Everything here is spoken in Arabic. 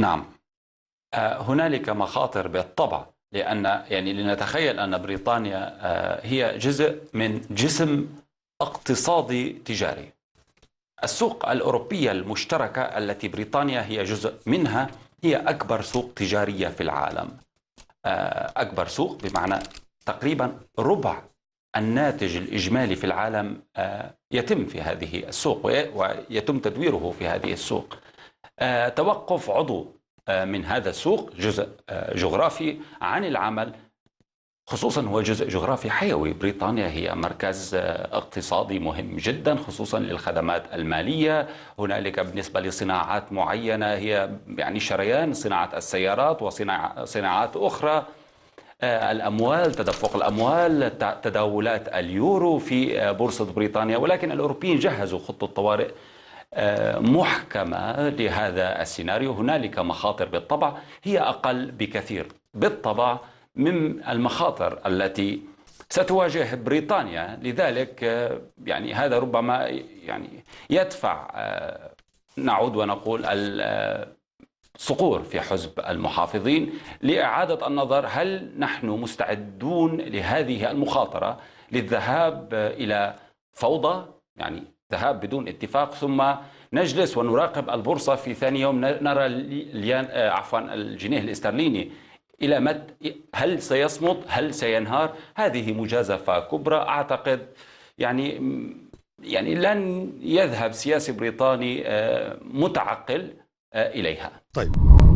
نعم آه، هنالك مخاطر بالطبع لأن يعني لنتخيل أن بريطانيا آه، هي جزء من جسم اقتصادي تجاري السوق الأوروبية المشتركة التي بريطانيا هي جزء منها هي أكبر سوق تجارية في العالم آه، أكبر سوق بمعنى تقريبا ربع الناتج الإجمالي في العالم يتم في هذه السوق ويتم تدويره في هذه السوق توقف عضو من هذا السوق جزء آه، جغرافي عن العمل خصوصا هو جزء جغرافي حيوي بريطانيا هي مركز آه، اقتصادي مهم جدا خصوصا للخدمات المالية هنالك بالنسبة لصناعات معينة هي يعني شريان صناعة السيارات وصناعات أخرى آه، الأموال تدفق الأموال تداولات اليورو في بورصة بريطانيا ولكن الأوروبيين جهزوا خطة طوارئ آه، محكمة لهذا السيناريو هنالك مخاطر بالطبع هي أقل بكثير بالطبع من المخاطر التي ستواجه بريطانيا لذلك آه، يعني هذا ربما يعني يدفع آه، نعود ونقول الصقور في حزب المحافظين لإعادة النظر هل نحن مستعدون لهذه المخاطرة للذهاب إلى فوضى يعني ذهاب بدون اتفاق ثم نجلس ونراقب البورصة في ثاني يوم نرى اليان آه، عفوا الجنيه الاسترليني إلى مد هل سيصمد هل سينهار هذه مجازفة كبرى أعتقد يعني يعني لن يذهب سياسي بريطاني آه، متعقل آه، إليها طيب